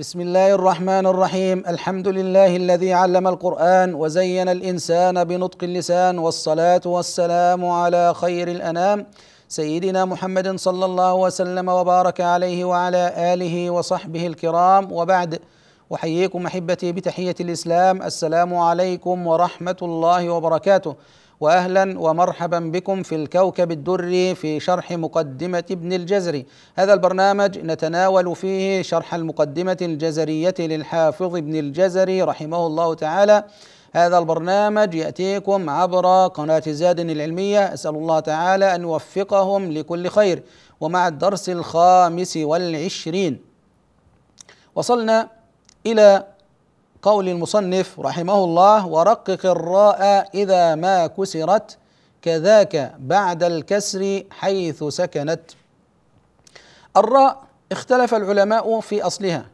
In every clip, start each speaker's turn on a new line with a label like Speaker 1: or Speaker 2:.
Speaker 1: بسم الله الرحمن الرحيم الحمد لله الذي علم القرآن وزين الإنسان بنطق اللسان والصلاة والسلام على خير الأنام سيدنا محمد صلى الله وسلم وبارك عليه وعلى آله وصحبه الكرام وبعد أحييكم أحبتي بتحية الإسلام السلام عليكم ورحمة الله وبركاته واهلا ومرحبا بكم في الكوكب الدري في شرح مقدمه ابن الجزري. هذا البرنامج نتناول فيه شرح المقدمه الجزريه للحافظ ابن الجزري رحمه الله تعالى. هذا البرنامج ياتيكم عبر قناه زاد العلميه، اسال الله تعالى ان يوفقهم لكل خير. ومع الدرس الخامس والعشرين وصلنا الى قول المصنف رحمه الله ورقق الراء إذا ما كسرت كذاك بعد الكسر حيث سكنت الراء اختلف العلماء في أصلها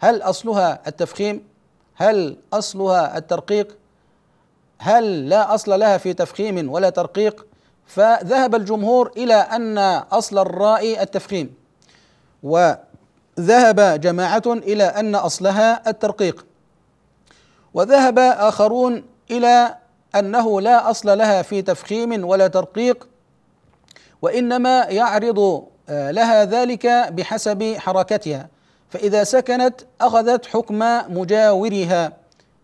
Speaker 1: هل أصلها التفخيم هل أصلها الترقيق هل لا أصل لها في تفخيم ولا ترقيق فذهب الجمهور إلى أن أصل الراء التفخيم وذهب جماعة إلى أن أصلها الترقيق وذهب آخرون إلى أنه لا أصل لها في تفخيم ولا ترقيق وإنما يعرض آه، لها ذلك بحسب حركتها فإذا سكنت أخذت حكم مجاورها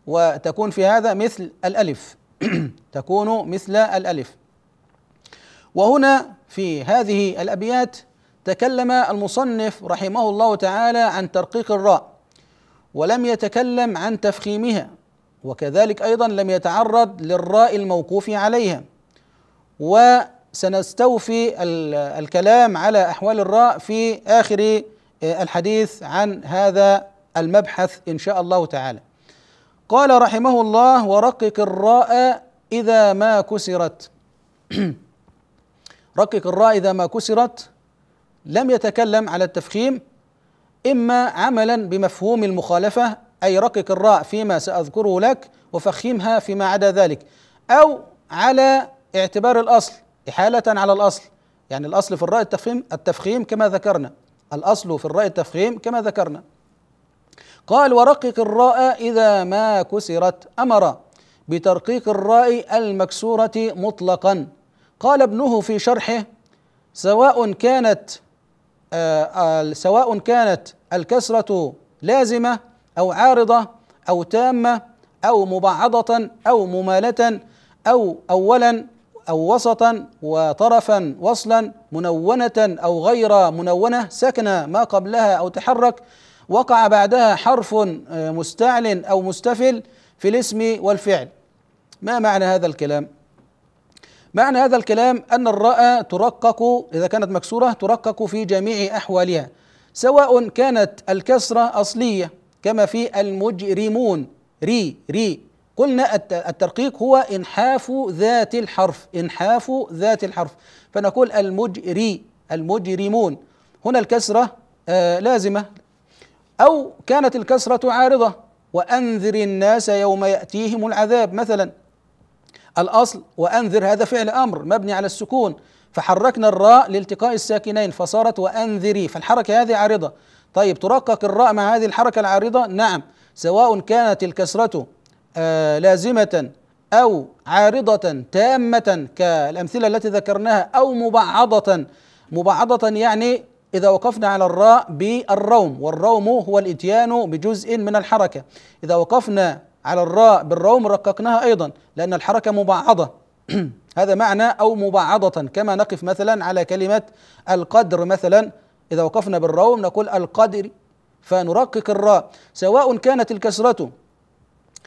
Speaker 1: وتكون في هذا مثل الألف تكون مثل الألف وهنا في هذه الأبيات تكلم المصنف رحمه الله تعالى عن ترقيق الراء ولم يتكلم عن تفخيمها وكذلك أيضا لم يتعرض للراء الموقوف عليها وسنستوفي الكلام على أحوال الراء في آخر آه، الحديث عن هذا المبحث إن شاء الله تعالى قال رحمه الله ورقق الراء إذا ما كسرت رقق الراء إذا ما كسرت لم يتكلم على التفخيم إما عملا بمفهوم المخالفة أي رقق الراء فيما سأذكره لك وفخمها فيما عدا ذلك أو على اعتبار الأصل إحالة على الأصل يعني الأصل في الراء التفخيم التفخيم كما ذكرنا الأصل في الراء التفخيم كما ذكرنا قال ورقق الراء إذا ما كسرت أمر بترقيق الراء المكسورة مطلقا قال ابنه في شرحه سواء كانت آه, آه، سواء كانت الكسرة لازمة أو عارضة أو تامة أو مبعضة أو ممالة أو أولا أو وسطا وطرفا وصلا منونة أو غير منونة سكن ما قبلها أو تحرك وقع بعدها حرف آه، مستعل أو مستفل في الاسم والفعل ما معنى هذا الكلام؟ معنى هذا الكلام أن الراء ترقق إذا كانت مكسورة ترقق في جميع أحوالها سواء كانت الكسرة أصلية كما في المجرمون ري ري قلنا الترقيق هو إنحاف ذات الحرف إنحاف ذات الحرف فنقول المجري المجرمون هنا الكسرة آه لازمة أو كانت الكسرة عارضة وأنذر الناس يوم يأتيهم العذاب مثلا الأصل وأنذر هذا فعل أمر مبني على السكون فحركنا الراء لالتقاء الساكنين فصارت وأنذري فالحركة هذه عارضة طيب ترقق الراء مع هذه الحركة العارضة نعم سواء كانت الكسرة آه لازمة أو عارضة تامة كالأمثلة التي ذكرناها أو مبعضة مبعضة يعني إذا وقفنا على الراء بالروم والروم هو الإتيان بجزء من الحركة إذا وقفنا على الراء بالروم رققناها أيضا لأن الحركة مبعضة هذا معنى أو مبعضة كما نقف مثلا على كلمة القدر مثلا إذا وقفنا بالروم نقول القدر فنرقق الراء سواء كانت الكسرة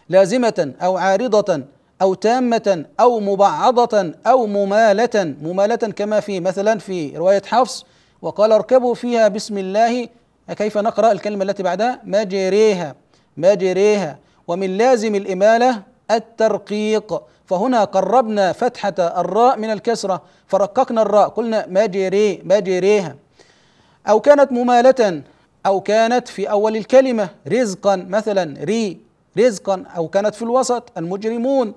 Speaker 1: لازمة أو عارضة أو تامة أو مبعضة أو ممالة ممالة كما في مثلا في رواية حفص وقال اركبوا فيها بسم الله كيف نقرأ الكلمة التي بعدها مجريها مجريها ومن لازم الإمالة الترقيق فهنا قربنا فتحة الراء من الكسرة فرققنا الراء قلنا مجري مجريها أو كانت ممالة أو كانت في أول الكلمة رزقا مثلا ري رزقا أو كانت في الوسط المجرمون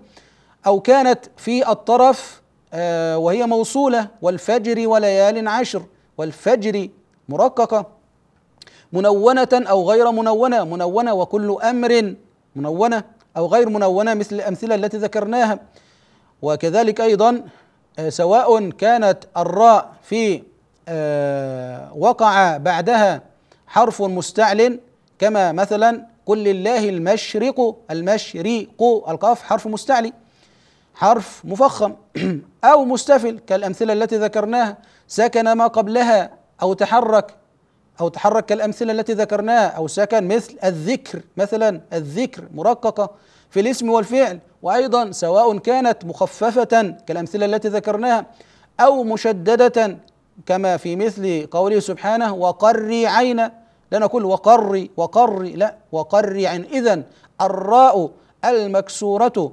Speaker 1: أو كانت في الطرف آه، وهي موصولة والفجر وليال عشر والفجر مرققة منونة أو غير منونة منونة وكل أمر منونة أو غير منونة مثل الأمثلة التي ذكرناها وكذلك أيضا آه، سواء كانت الراء في آه، وقع بعدها حرف مستعل كما مثلا قل لله المشرق المشرق القاف حرف مستعلي حرف مفخم أو مستفل كالأمثلة التي ذكرناها سكن ما قبلها أو تحرك أو تحرك كالأمثلة التي ذكرناها أو سكن مثل الذكر مثلا الذكر مرققة في الاسم والفعل وأيضا سواء كانت مخففة كالأمثلة التي ذكرناها أو مشددة كما في مثل قوله سبحانه وقري عينا لا نقول وقري وقري لا وقري عين إذا الراء المكسورة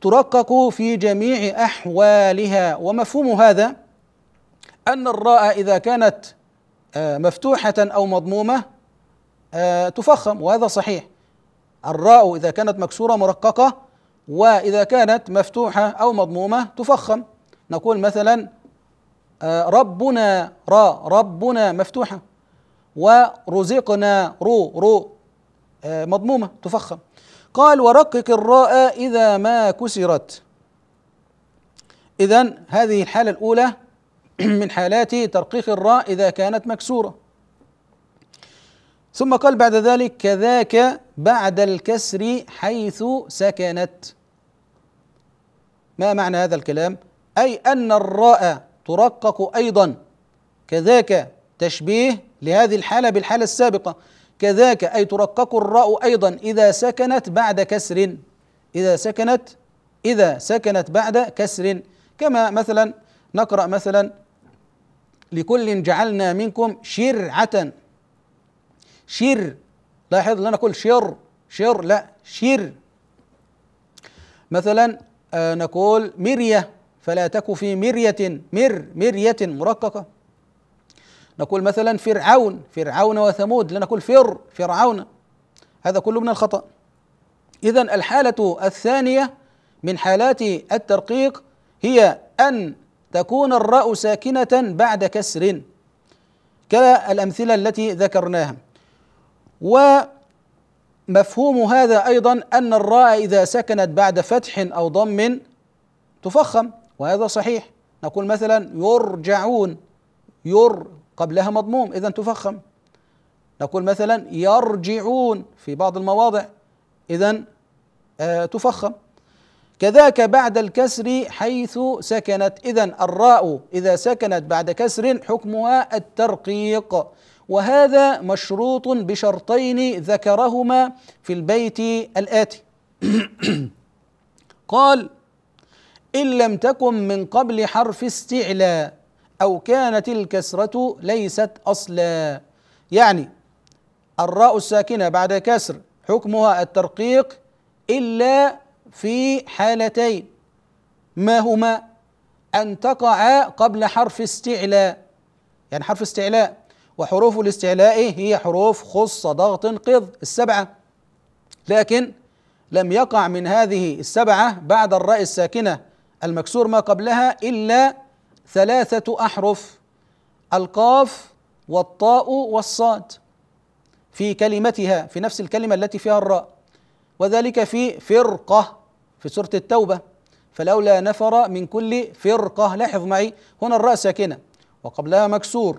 Speaker 1: ترقق في جميع أحوالها ومفهوم هذا أن الراء إذا كانت آه، مفتوحة أو مضمومة آه، تفخم وهذا صحيح الراء إذا كانت مكسورة مرققة وإذا كانت مفتوحة أو مضمومة تفخم نقول مثلا آه، ربنا را ربنا مفتوحة ورزقنا رو رو آه، مضمومة تفخم قال ورقق الراء إذا ما كسرت إذا هذه الحالة الأولى من حالات ترقيق الراء إذا كانت مكسورة ثم قال بعد ذلك كذاك بعد الكسر حيث سكنت ما معنى هذا الكلام أي أن الراء ترقق ايضا كذاك تشبيه لهذه الحاله بالحاله السابقه كذاك اي ترقق الراء ايضا اذا سكنت بعد كسر اذا سكنت اذا سكنت بعد كسر كما مثلا نقرا مثلا لكل جعلنا منكم شرعه شر لاحظ لا نقول شر شر لا شر مثلا آه نقول مريه فلا تك في مرية مر مرية مرققة نقول مثلا فرعون فرعون وثمود لا نقول فر فرعون هذا كله من الخطأ إذا الحالة الثانية من حالات الترقيق هي أن تكون الراء ساكنة بعد كسر كالأمثلة التي ذكرناها ومفهوم هذا أيضا أن الراء إذا سكنت بعد فتح أو ضم تفخم وهذا صحيح نقول مثلا يرجعون ير قبلها مضموم إذا تفخم نقول مثلا يرجعون في بعض المواضع إذا آه تفخم كذاك بعد الكسر حيث سكنت إذا الراء إذا سكنت بعد كسر حكمها الترقيق وهذا مشروط بشرطين ذكرهما في البيت الآتي قال إن لم تكن من قبل حرف استعلاء أو كانت الكسرة ليست أصلا يعني الراء الساكنة بعد كسر حكمها الترقيق إلا في حالتين ما هما أن تقع قبل حرف استعلاء يعني حرف استعلاء وحروف الاستعلاء هي حروف خص ضغط قض السبعة لكن لم يقع من هذه السبعة بعد الراء الساكنة المكسور ما قبلها إلا ثلاثة أحرف القاف والطاء والصاد في كلمتها في نفس الكلمة التي فيها الراء وذلك في فرقة في سورة التوبة فلولا نفر من كل فرقة لاحظ معي هنا الراء ساكنة وقبلها مكسور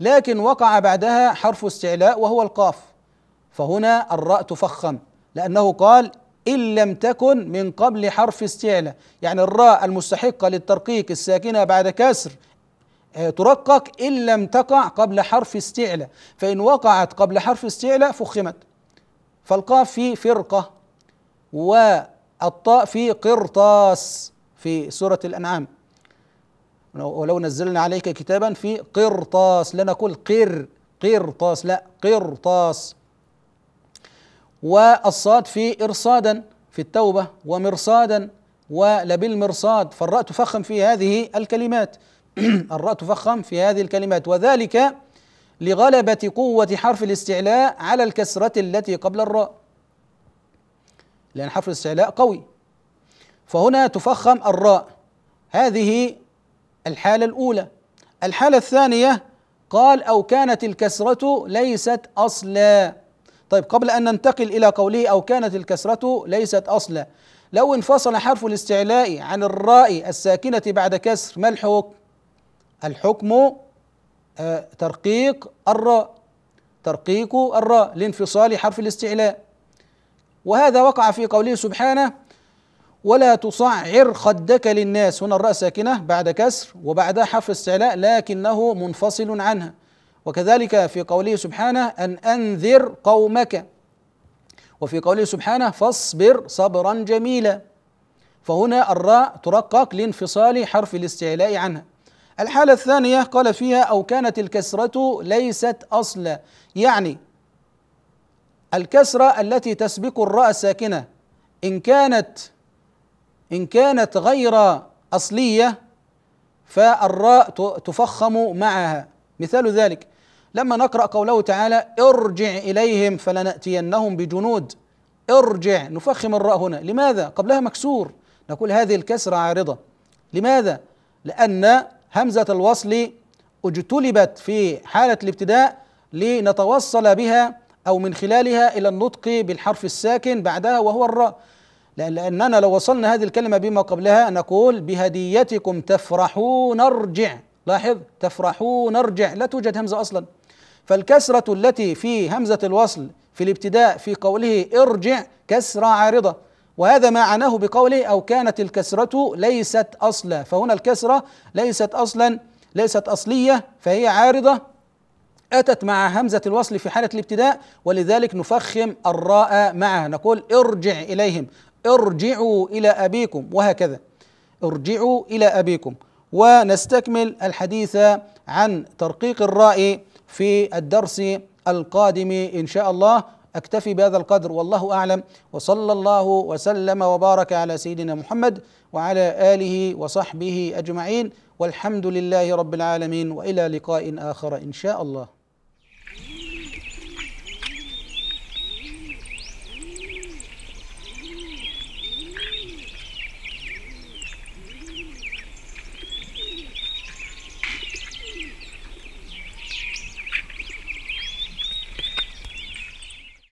Speaker 1: لكن وقع بعدها حرف استعلاء وهو القاف فهنا الراء تفخم لأنه قال إن لم تكن من قبل حرف استعلى يعني الراء المستحقة للترقيق الساكنة بعد كسر آه، ترقق إن لم تقع قبل حرف استعلى فإن وقعت قبل حرف استعلى فخمت فالقاف في فرقة والطاء في قرطاس في سورة الأنعام ولو نزلنا عليك كتابا في قرطاس لا نقول قر قرطاس لا قرطاس والصاد في إرصادا في التوبة ومرصادا ولبالمرصاد فالراء تفخم في هذه الكلمات الراء تفخم في هذه الكلمات وذلك لغلبة قوة حرف الاستعلاء على الكسرة التي قبل الراء لأن حرف الاستعلاء قوي فهنا تفخم الراء هذه الحالة الأولى الحالة الثانية قال أو كانت الكسرة ليست أصلا طيب قبل أن ننتقل إلى قوله أو كانت الكسرة ليست أصلا لو انفصل حرف الاستعلاء عن الراء الساكنة بعد كسر ما الحكم؟ الحكم الحكم آه، ترقيق الراء ترقيق الراء لانفصال حرف الاستعلاء وهذا وقع في قوله سبحانه ولا تصعر خدك للناس هنا الراء ساكنة بعد كسر وبعدها حرف استعلاء لكنه منفصل عنها وكذلك في قوله سبحانه أن أنذر قومك وفي قوله سبحانه فاصبر صبرا جميلا فهنا الراء ترقق لانفصال حرف الاستعلاء عنها الحالة الثانية قال فيها أو كانت الكسرة ليست أصلا يعني الكسرة التي تسبق الراء الساكنة إن كانت إن كانت غير أصلية فالراء تفخم معها مثال ذلك لما نقرأ قوله تعالى ارجع إليهم فلنأتينهم بجنود ارجع نفخم الراء هنا لماذا قبلها مكسور نقول هذه الكسرة عارضة لماذا لأن همزة الوصل اجتلبت في حالة الابتداء لنتوصل بها أو من خلالها إلى النطق بالحرف الساكن بعدها وهو الراء لأننا لو وصلنا هذه الكلمة بما قبلها نقول بهديتكم تفرحون ارجع لاحظ تفرحون ارجع لا توجد همزة أصلا فالكسرة التي في همزة الوصل في الابتداء في قوله ارجع كسرة عارضة وهذا ما عناه بقوله أو كانت الكسرة ليست أصلا فهنا الكسرة ليست أصلا ليست أصلية فهي عارضة أتت مع همزة الوصل في حالة الابتداء ولذلك نفخم الراء معها نقول ارجع إليهم ارجعوا إلى أبيكم وهكذا ارجعوا إلى أبيكم ونستكمل الحديث عن ترقيق الراء في الدرس القادم إن شاء الله أكتفي بهذا القدر والله أعلم وصلى الله وسلم وبارك على سيدنا محمد وعلى آله وصحبه أجمعين والحمد لله رب العالمين وإلى لقاء آخر إن شاء الله